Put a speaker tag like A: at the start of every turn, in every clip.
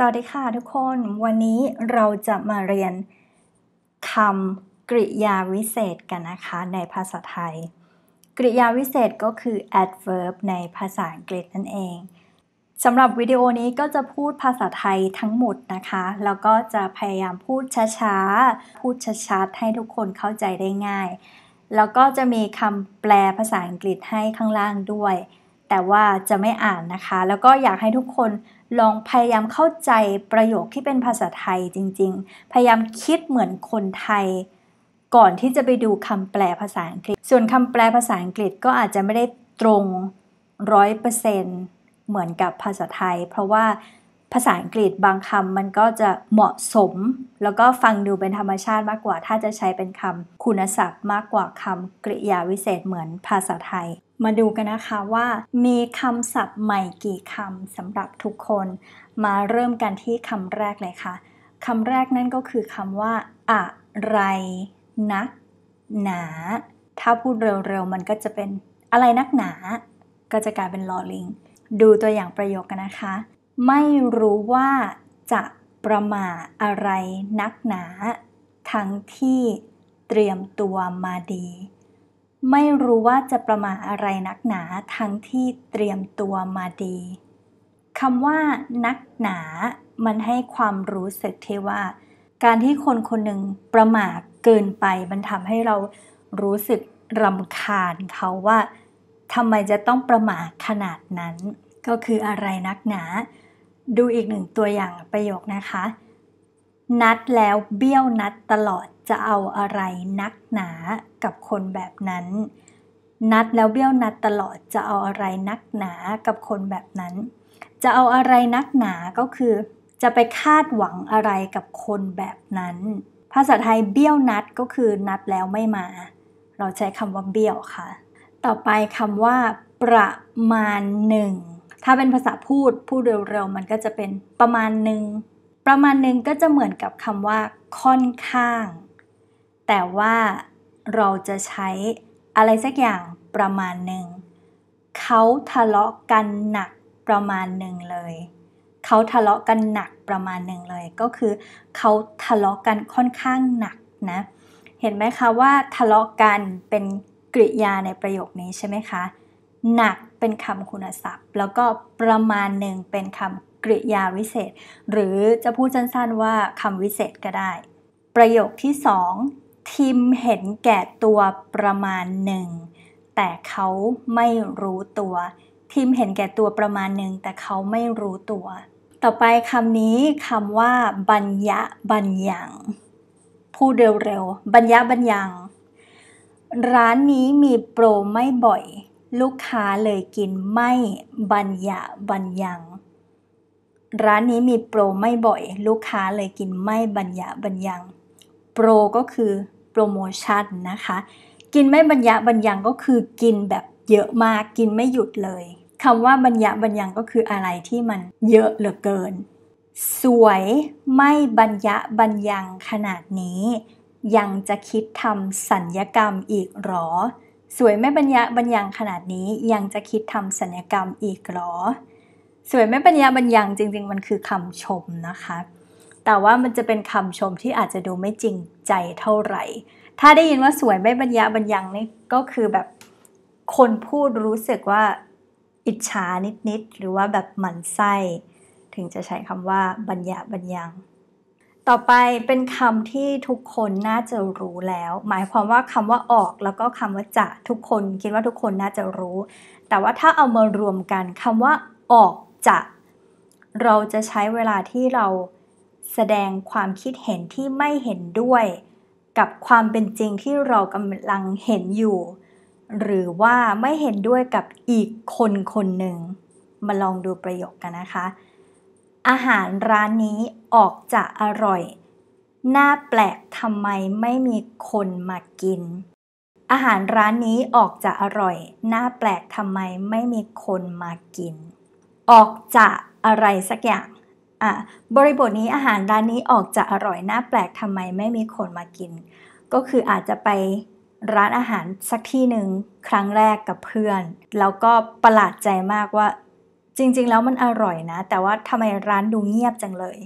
A: สวัสดีค่ะทุกคน วันนี้เราจะมาเรียนคำกริยาวิเศษ กันนะคะในภาษาไทย กริยาวิเศษก็คือ adverb ในภาษาอังกฤษนั่นเองสำหรับวิดีโอนี้ก็จะพูดภาษาไทยทั้งหมดนะคะ แล้วก็จะพยายามพูดช้าๆ พูดชัดๆให้ทุกคนเข้าใจได้ง่าย แล้วก็จะมีคำแปลภาษาอังกฤษให้ข้างล่างด้วย แต่ว่าจะไม่อ่านนะคะ แล้วก็อยากให้ทุกคนลองพยายามเข้าใจประโยคที่เป็นภาษาไทยจริงๆ พยายามคิดเหมือนคนไทย ก่อนที่จะไปดูคำแปลภาษาอังกฤษ ส่วนคำแปลภาษาอังกฤษก็อาจจะไม่ได้ตรงร้อยเปอร์เซ็นเหมือนกับภาษาไทย เพราะว่าภาษาอังกฤษบางคำมันก็จะเหมาะสม แล้วก็ฟังดูเป็นธรรมชาติมากกว่า ถ้าจะใช้เป็นคำคุณศัพท์ มากกว่าคำกริยาวิเศษเหมือนภาษาไทยมาดูกันนะคะว่ามีคำศัพท์ใหม่กี่คำสำหรับทุกคน มาเริ่มกันที่คำแรกเลยค่ะคำแรกนั่นก็คือคำว่าอะไร นัก หนา ถ้าพูดเร็วๆมันก็จะเป็นอะไรนักหนา ก็จะกลายเป็นลอลิงดูตัวอย่างประโยคกันนะคะ ไม่รู้ว่าจะประมาอะไรนักหนา ทั้งที่เตรียมตัวมาดีไม่รู้ว่าจะประมาอะไรนักหนาทั้งที่เตรียมตัวมาดีคำว่านักหนา มันให้ความรู้สึกที่ว่า การที่คนคนหนึ่งประมาทเกินไป มันทำให้เรารู้สึกรำคาญเขาว่าทำไมจะต้องประมาทขนาดนั้น ก็คืออะไรนักหนา ดูอีกหนึ่งตัวอย่างประโยคนะคะ นัดแล้วเบี้ยวนัดตลอดจะเอาอะไรนักหนา กับคนแบบนั้น นัดแล้วเบี้ยวนัดตลอด จะเอาอะไรนักหนา กับคนแบบนั้น จะเอาอะไรนักหนา ก็คือ จะไปคาดหวังอะไรกับคนแบบนั้น ภาษาไทยเบี้ยวนัดก็คือนัดแล้วไม่มา เราใช้คำว่าเบี้ยวค่ะ ต่อไปคำว่า ประมาณหนึ่ง ถ้าเป็นภาษาพูดพูดเร็วๆมันก็จะเป็นประมาณหนึ่ง ประมาณหนึ่งก็จะเหมือนกับคำว่า ค่อนข้างแต่ว่าเราจะใช้อะไรสักอย่างประมาณหนึ่งเขาทะเลาะกันหนักประมาณหนึ่งเลยเขาทะเลาะกันหนักประมาณหนึ่งเลย ก็คือเขาทะเลาะกันค่อนข้างหนักนะเห็นไหมคะว่าทะเลาะกันเป็นกริยาในประโยคนี้ใช่ไหมคะหนักเป็นคำคุณศัพท์ แล้วก็ประมาณหนึ่งเป็นคำกริยาวิเศษ หรือจะพูดสั้นๆว่าคำวิเศษก็ได้ ประโยคที่สองทิมเห็นแก่ตัวประมาณหนึ่งแต่เขาไม่รู้ตัว ทิมเห็นแก่ตัวประมาณหนึ่งแต่เขาไม่รู้ตัว ต่อไปคำนี้คำว่าบัญญะบัญญังพูดเร็วๆบัญญะบัญญังร้านนี้มีโปรไม่บ่อย ลูกค้าเลยกินไม่บัญญะบัญญังร้านนี้มีโปรไม่บ่อย ลูกค้าเลยกินไม่บัญญะบัญญังโปรก็คือรโมชั่นนะคะ กินไม่บรรยะบรรยังก็คือกินแบบเยอะมากกินไม่หยุดเลยคำว่าบรรยะบรรยังก็คืออะไรที่มันเยอะเหลือเกิน สวยไม่บรรยะบรรยัง ขนาดนี้ยังจะคิดทำสัญญกรรมอีกหรอ สวยไม่บรรยะบรรยัง ขนาดนี้ยังจะคิดทำสัญญกรรมอีกหรอสวยไม่บรรยะบรรยังจริง ๆ มันคือคำชมนะคะแต่ว่ามันจะเป็นคำชมที่อาจจะดูไม่จริงจเท่าไหร่ ถ้าได้ยินว่าสวยไม่บรรยะบรรยังนี่ก็คือแบบคนพูดรู้สึกว่าอิจฉานิด ๆ หรือว่าแบบหมันไส้ ถึงจะใช้คำว่าบรรยะบรรยัง ต่อไปเป็นคำที่ทุกคนน่าจะรู้แล้ว หมายความว่าคำว่าออกแล้วก็คำว่าจะทุกคนคิดว่าทุกคนน่าจะรู้ แต่ว่าถ้าเอามารวมกันคำว่าออกจะ เราจะใช้เวลาที่เราแสดงความคิดเห็นที่ไม่เห็นด้วย กับความเป็นจริงที่เรากำลังเห็นอยู่ หรือว่าไม่เห็นด้วยกับอีกคนคนหนึ่งมาลองดูประโยคกันนะคะ อาหารร้านนี้ออกจะอร่อยน่าแปลกทำไมไม่มีคนมากิน อาหารร้านนี้ออกจะอร่อยน่าแปลกทำไมไม่มีคนมากิน ออกจะอะไรสักอย่างอ่ะบริบทนี้อาหารร้านนี้ออกจะอร่อยน่าแปลกทำไมไม่มีคนมากิน ก็คืออาจจะไปร้านอาหารสักที่หนึ่ง ครั้งแรกกับเพื่อน แล้วก็ประหลาดใจมากว่า จริงๆ แล้วมันอร่อยนะ แต่ว่าทำไมร้านดูเงียบจังเลย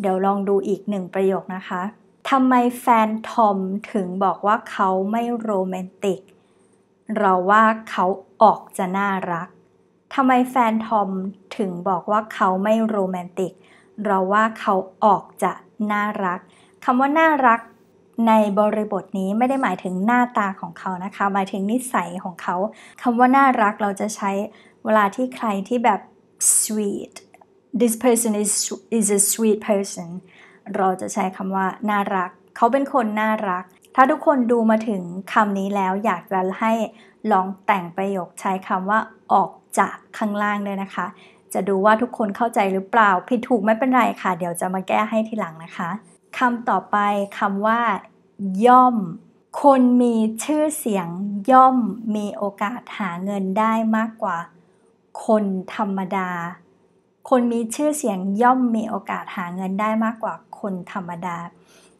A: เดี๋ยวลองดูอีกหนึ่งประโยคนะคะทำไมแฟนทอมถึงบอกว่าเขาไม่โรแมนติก เราว่าเขาออกจะน่ารักทำไมแฟนทอมถึงบอกว่าเขาไม่โรแมนติก เราว่าเขาออกจะน่ารักคำว่าน่ารักในบริบทนี้ไม่ได้หมายถึงหน้าตาของเขานะคะ หมายถึงนิสัยของเขาคำว่าน่ารักเราจะใช้เวลาที่ใครที่แบบ sweet this person is is a sweet person เราจะใช้คำว่าน่ารัก เขาเป็นคนน่ารัก ถ้าทุกคนดูมาถึงคำนี้แล้วอยากจะใหลองแต่งประโยคใช้คำว่าออกจากข้างล่างเลยนะคะ จะดูว่าทุกคนเข้าใจหรือเปล่า ผิดถูกไม่เป็นไรค่ะ เดี๋ยวจะมาแก้ให้ทีหลังนะคะ คำต่อไปคำว่า ย่อม คนมีชื่อเสียง ย่อมมีโอกาสหาเงินได้มากกว่า คนธรรมดา คนมีชื่อเสียง ย่อมมีโอกาสหาเงินได้มากกว่าคนธรรมดา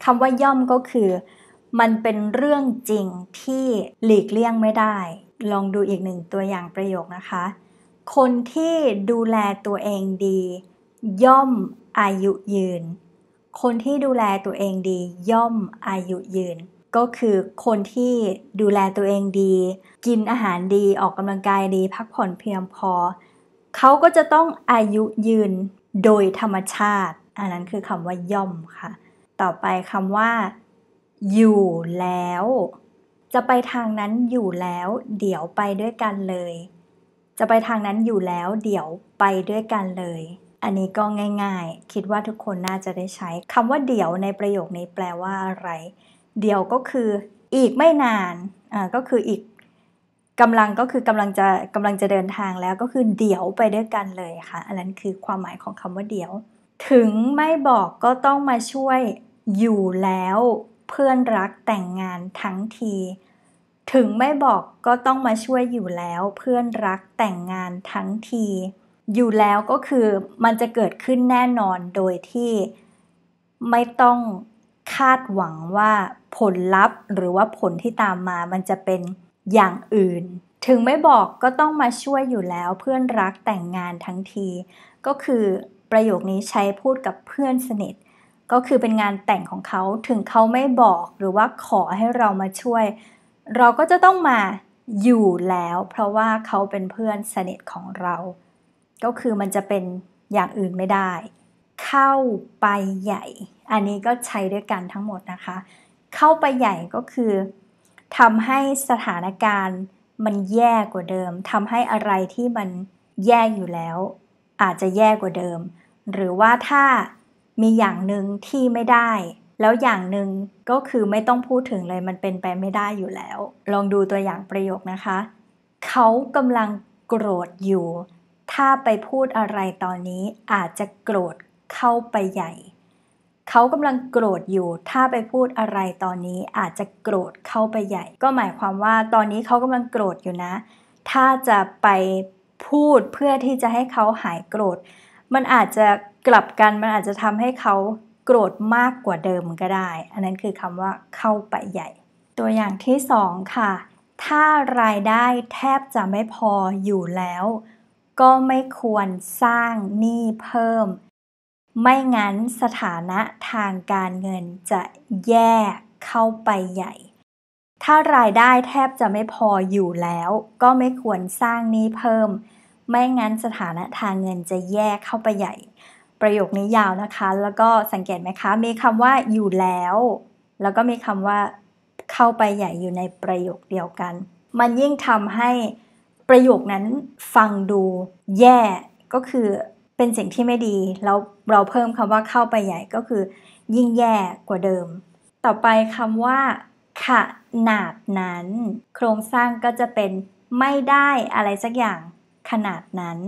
A: คำว่าย่อมก็คือมันเป็นเรื่องจริงที่หลีกเลี่ยงไม่ได้ ลองดูอีกหนึ่งตัวอย่างประโยคนะคะ คนที่ดูแลตัวเองดี ย่อมอายุยืน คนที่ดูแลตัวเองดี ย่อมอายุยืน ก็คือคนที่ดูแลตัวเองดี กินอาหารดีออกกำลังกายดี พักผ่อนเพียงพอ เขาก็จะต้องอายุยืนโดยธรรมชาติอันนั้นคือคำว่าย่อมค่ะ ต่อไปคำว่าอยู่แล้ว จะไปทางนั้นอยู่แล้ว เดี๋ยวไปด้วยกันเลย จะไปทางนั้นอยู่แล้วเดี๋ยวไปด้วยกันเลย อันนี้ก็ง่าย ๆ คิดว่าทุกคนน่าจะได้ใช้คำว่าเดี๋ยวในประโยคนี้แปลว่าอะไร เดี๋ยว ก็คืออีกไม่นานอ่าก็คืออีกกำลังก็คือกำลังจะกำลังจะเดินทางแล้วก็คือเดี๋ยวไปด้วยกันเลยค่ะ อันนั้นคือความหมายของคำว่าเดี๋ยว ถึงไม่บอกก็ต้องมาช่วยอยู่แล้วเพื่อนรักแต่งงานทั้งที ถึงไม่บอกก็ต้องมาช่วยอยู่แล้ว เพื่อนรักแต่งงานทั้งที อยู่แล้วก็คือมันจะเกิดขึ้นแน่นอน โดยที่ไม่ต้องคาดหวังว่าผลลัพธ์หรือว่าผลที่ตามมา มันจะเป็นอย่างอื่น ถึงไม่บอกก็ต้องมาช่วยอยู่แล้ว เพื่อนรักแต่งงานทั้งที ก็คือประโยคนี้ใช้พูดกับเพื่อนสนิทก็คือเป็นงานแต่งของเขาถึงเขาไม่บอกหรือว่าขอให้เรามาช่วย เราก็จะต้องมาอยู่แล้ว เพราะว่าเขาเป็นเพื่อนสนิทของเรา ก็คือมันจะเป็นอย่างอื่นไม่ได้ เข้าไปใหญ่ อันนี้ก็ใช้ด้วยกันทั้งหมดนะคะ เข้าไปใหญ่ก็คือทำให้สถานการณ์มันแย่กว่าเดิมทำให้อะไรที่มันแย่อยู่แล้ว อาจจะแย่กว่าเดิม หรือว่าถ้ามีอย่างหนึ่งที่ไม่ได้ แล้วอย่างหนึ่งก็คือไม่ต้องพูดถึงเลย มันเป็นไปไม่ได้อยู่แล้ว ลองดูตัวอย่างประโยคนะคะ เขากำลังโกรธอยู่ ถ้าไปพูดอะไรตอนนี้อาจจะโกรธเข้าไปใหญ่ เขากำลังโกรธอยู่ ถ้าไปพูดอะไรตอนนี้อาจจะโกรธเข้าไปใหญ่ ก็หมายความว่าตอนนี้เขากำลังโกรธอยู่นะ ถ้าจะไปพูดเพื่อที่จะให้เขาหายโกรธ มันอาจจะกลับกันมันอาจจะทำให้เขาโกรธมากกว่าเดิมก็ได้ อันนั้นคือคำว่าเข้าไปใหญ่ ตัวอย่างที่สองค่ะ ถ้ารายได้แทบจะไม่พออยู่แล้ว ก็ไม่ควรสร้างหนี้เพิ่ม ไม่งั้นสถานะทางการเงินจะแย่เข้าไปใหญ่ ถ้ารายได้แทบจะไม่พออยู่แล้วก็ไม่ควรสร้างหนี้เพิ่ม ไม่งั้นสถานะทางเงินจะแย่เข้าไปใหญ่ประโยคนี้ยาวนะคะ แล้วก็สังเกตไหมคะ มีคำว่าอยู่แล้ว แล้วก็มีคำว่าเข้าไปใหญ่อยู่ในประโยคเดียวกัน มันยิ่งทำให้ประโยคนั้นฟังดูแย่ ก็คือเป็นสิ่งที่ไม่ดี แล้วเราเพิ่มคำว่าเข้าไปใหญ่ก็คือ ยิ่งแย่กว่าเดิม ต่อไปคำว่า ขนาดนั้น โครงสร้างก็จะเป็นไม่ได้อะไรสักอย่างขนาดนั้น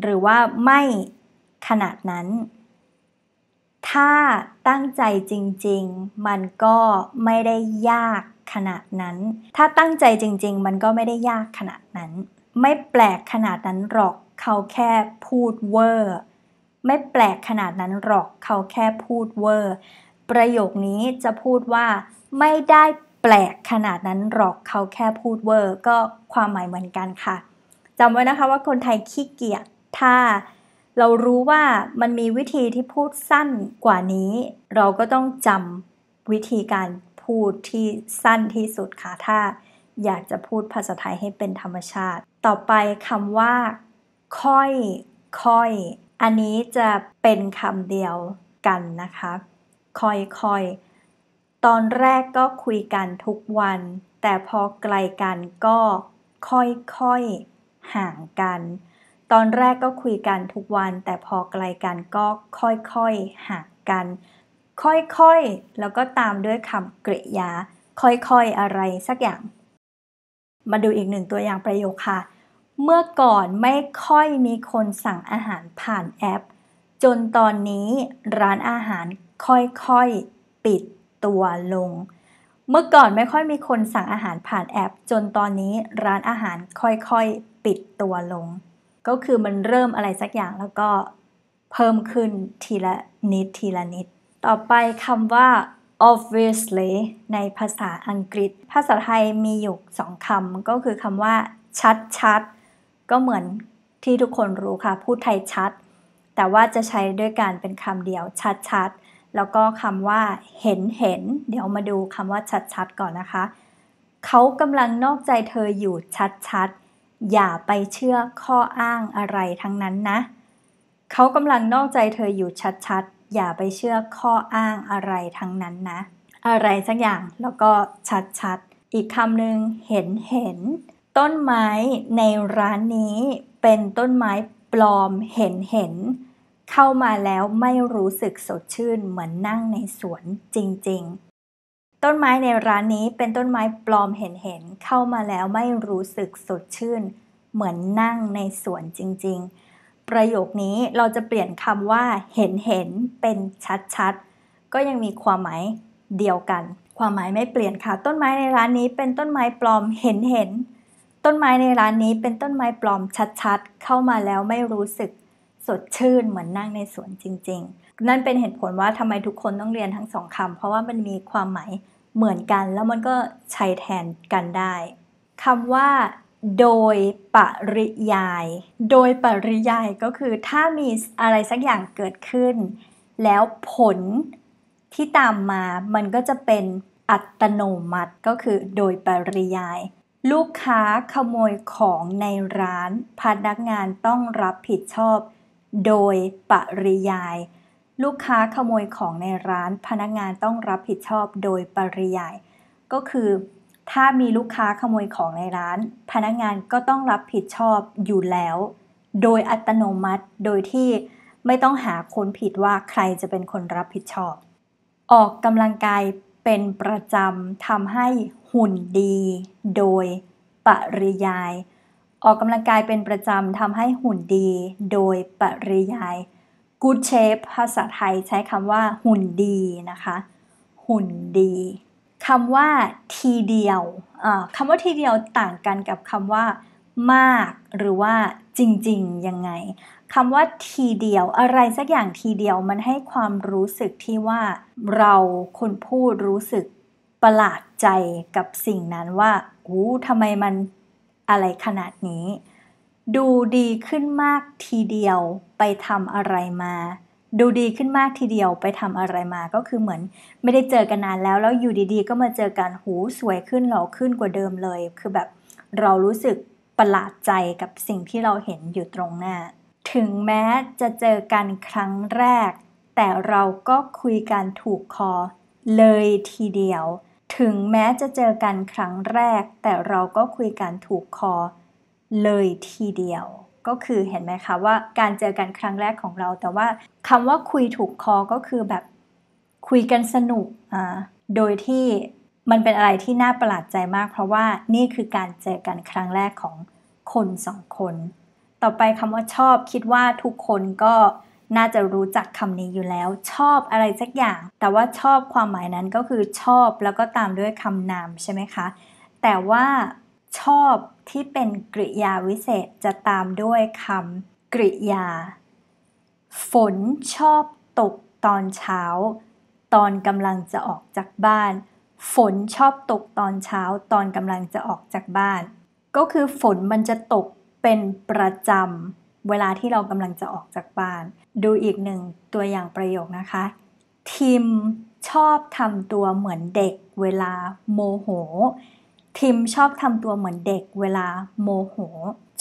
A: หรือว่าไม่ขนาดนั้น ถ้าตั้งใจจริงๆ มันก็ไม่ได้ยากขนาดนั้น ถ้าตั้งใจจริงๆ มันก็ไม่ได้ยากขนาดนั้น ไม่แปลกขนาดนั้นหรอกเขาแค่พูดเวอร์ ไม่แปลกขนาดนั้นหรอก เขาแค่พูดเวอร์ ประโยคนี้จะพูดว่า ไม่ได้แปลกขนาดนั้น หรอกเขาแค่พูดเวอร์ ก็ความหมายเหมือนกันค่ะจำไว้นะคะว่าคนไทยขี้เกียจถ้าเรารู้ว่ามันมีวิธีที่พูดสั้นกว่านี้ เราก็ต้องจำวิธีการพูดที่สั้นที่สุดค่ะถ้าอยากจะพูดภาษาไทยให้เป็นธรรมชาติ ต่อไปคำว่า ค่อยค่อย อันนี้จะเป็นคำเดียวกันนะคะ ค่อยค่อยตอนแรกก็คุยกันทุกวัน แต่พอไกลกันก็ค่อยค่อยห่างกันตอนแรกก็คุยกันทุกวันแต่พอไกลกันก็ค่อยๆห่างกัน ค่อยๆ แล้วก็ตามด้วยคำกริยา ค่อยๆ อะไรสักอย่าง มาดูอีกหนึ่งตัวอย่างประโยคค่ะ เมื่อก่อนไม่ค่อยมีคนสั่งอาหารผ่านแอป จนตอนนี้ร้านอาหารค่อยๆ ปิดตัวลง เมื่อก่อนไม่ค่อยมีคนสั่งอาหารผ่านแอป จนตอนนี้ร้านอาหารค่อยๆ ปิดตัวลงก็คือมันเริ่มอะไรสักอย่างแล้วก็เพิ่มขึ้นทีละนิดทีละนิด ต่อไปคำว่า obviously ในภาษาอังกฤษ ภาษาไทยมีอยู่สองคำก็คือคำว่า ชัดชัดก็เหมือนที่ทุกคนรู้ค่ะ พูดไทยชัด แต่ว่าจะใช้ด้วยการเป็นคำเดียวชัดชัดแล้วก็คำว่าเห็นเห็น เดี๋ยวมาดูคำว่าชัดชัดก่อนนะคะ เขากำลังนอกใจเธออยู่ชัดชัดอย่าไปเชื่อข้ออ้างอะไรทั้งนั้นนะ เขากำลังนอกใจเธออยู่ชัดๆ อย่าไปเชื่อข้ออ้างอะไรทั้งนั้นนะ อะไรสักอย่างแล้วก็ชัดๆ อีกคำหนึ่งเห็นเห็นต้นไม้ในร้านนี้เป็นต้นไม้ปลอมเห็นเห็นเข้ามาแล้วไม่รู้สึกสดชื่นเหมือนนั่งในสวนจริงๆต้นไม้ในร้านนี้เป็นต้นไม้ปลอมเห็นเห็นเข้ามาแล้วไม่รู้สึกสดชื่น เหมือนนั่งในสวนจริงๆ ประโยคนี้เราจะเปลี่ยนคำว่าเห็นเห็นเป็นชัดๆ ก็ยังมีความหมายเดียวกัน ความหมายไม่เปลี่ยนค่ะ ต้นไม้ในร้านนี้เป็นต้นไม้ปลอมเห็นเห็นต้นไม้ในร้านนี้เป็นต้นไม้ปลอมชัดๆ เข้ามาแล้วไม่รู้สึกสดชื่น เหมือนนั่งในสวนจริงๆนั่นเป็นเหตุผลว่าทำไมทุกคนต้องเรียนทั้งสองคำ เพราะว่ามันมีความหมายเหมือนกัน แล้วมันก็ใช้แทนกันได้ คำว่า โดยปริยาย โดยปริยายก็คือถ้ามีอะไรสักอย่างเกิดขึ้น แล้วผลที่ตามมา มันก็จะเป็นอัตโนมัติ ก็คือโดยปริยาย ลูกค้าขโมยของในร้านพนักงานต้องรับผิดชอบโดยปริยายลูกค้าขโมยของในร้านพนักงานต้องรับผิดชอบโดยปริยาย ก็คือ ถ้ามีลูกค้าขโมยของในร้าน พนักงานก็ต้องรับผิดชอบอยู่แล้ว โดยอัตโนมัติโดยที่ไม่ต้องหาคนผิดว่าใครจะเป็นคนรับผิดชอบ ออกกำลังกายเป็นประจำทำให้หุ่นดี โดยปริยาย ออกกำลังกายเป็นประจำทำให้หุ่นดี โดยปริยาย good shape ภาษาไทยใช้คำว่า หุ่นดีนะคะ หุ่นดีคำว่า ทีเดียวคำว่าทีเดียวต่างกันกับคำว่า มากหรือว่าจริง ๆ ยังไงคำว่าทีเดียวอะไรสักอย่างทีเดียวมันให้ความรู้สึกที่ว่าเราคนพูดรู้สึกประหลาดใจกับสิ่งนั้นว่า อู้ทำไมมันอะไรขนาดนี้ดูดีขึ้นมากทีเดียวไปทำอะไรมา ดูดีขึ้นมากทีเดียวไปทำอะไรมาก็คือเหมือนไม่ได้เจอกันนานแล้วแล้วอยู่ดีๆ ก็มาเจอกันหูสวยขึ้นหล่อขึ้นกว่าเดิมเลย คือแบบเรารู้สึกประหลาดใจกับสิ่งที่เราเห็นอยู่ตรงหน้า ถึงแม้จะเจอกันครั้งแรก แต่เราก็คุยกันถูกคอเลยทีเดียว ถึงแม้จะเจอกันครั้งแรก แต่เราก็คุยกันถูกคอเลยทีเดียว ก็คือเห็นไหมคะ ว่าการเจอกันครั้งแรกของเรา แต่ว่าคำว่าคุยถูกคอก็คือแบบคุยกันสนุกอ่าโดยที่มันเป็นอะไรที่น่าประหลาดใจมาก เพราะว่านี่คือการเจอกันครั้งแรกของคนสองคน ต่อไปคำว่าชอบคิดว่าทุกคนก็น่าจะรู้จักคำนี้อยู่แล้ว ชอบอะไรสักอย่าง แต่ว่าชอบความหมายนั้นก็คือชอบแล้วก็ตามด้วยคำนามใช่ไหมคะ แต่ว่าชอบที่เป็นกริยาวิเศษจะตามด้วยคำกริยา ฝนชอบตกตอนเช้า ตอนกำลังจะออกจากบ้าน ฝนชอบตกตอนเช้าตอนกำลังจะออกจากบ้าน ก็คือฝนมันจะตกเป็นประจำเวลาที่เรากำลังจะออกจากบ้าน ดูอีกหนึ่งตัวอย่างประโยคนะคะทิมชอบทำตัวเหมือนเด็ก เวลาโมโหทิมชอบทำตัวเหมือนเด็ก เวลาโมโห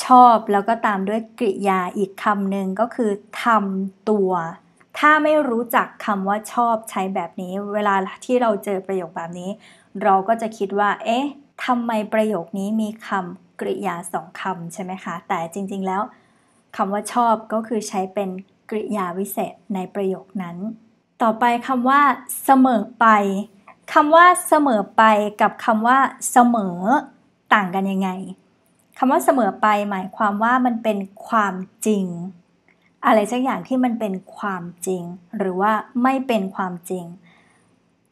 A: ชอบแล้วก็ตามด้วยกริยาอีกคำหนึ่งก็คือทำตัว ถ้าไม่รู้จักคำว่าชอบใช้แบบนี้ เวลาที่เราเจอประโยคแบบนี้ เราก็จะคิดว่าเอ๊ะทำไมประโยคนี้มีคำกริยาสองคำใช่ไหมคะแต่จริงๆแล้วคำว่าชอบก็คือใช้เป็นกริยาวิเศษในประโยคนั้น ต่อไปคำว่าเสมอไปคำว่าเสมอไปกับคำว่า เสมอ ต่างกันยังไงคำว่าเสมอไปหมายความว่ามันเป็นความจริง อะไรสักอย่างที่มันเป็นความจริง หรือว่าไม่เป็นความจริง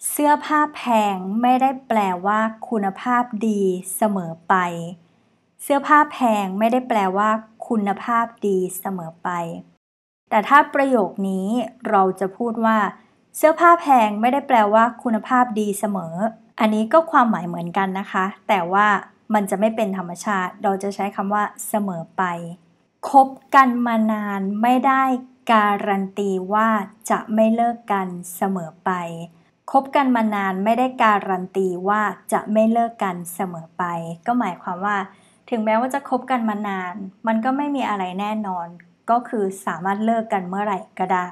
A: เสื้อผ้าแพงไม่ได้แปลว่าคุณภาพดีเสมอไป เสื้อผ้าแพงไม่ได้แปลว่าคุณภาพดีเสมอไป แต่ถ้าประโยคนี้เราจะพูดว่าเสื้อผ้าแพงไม่ได้แปลว่าคุณภาพดีเสมอ อันนี้ก็ความหมายเหมือนกันนะคะ แต่ว่ามันจะไม่เป็นธรรมชาติ เราจะใช้คำว่าเสมอไป คบกันมานานไม่ได้การันตีว่าจะไม่เลิกกันเสมอไป คบกันมานานไม่ได้การันตีว่าจะไม่เลิกกันเสมอไป ก็หมายความว่า ถึงแม้ว่าจะคบกันมานาน มันก็ไม่มีอะไรแน่นอน ก็คือสามารถเลิกกันเมื่อไหร่ก็ได้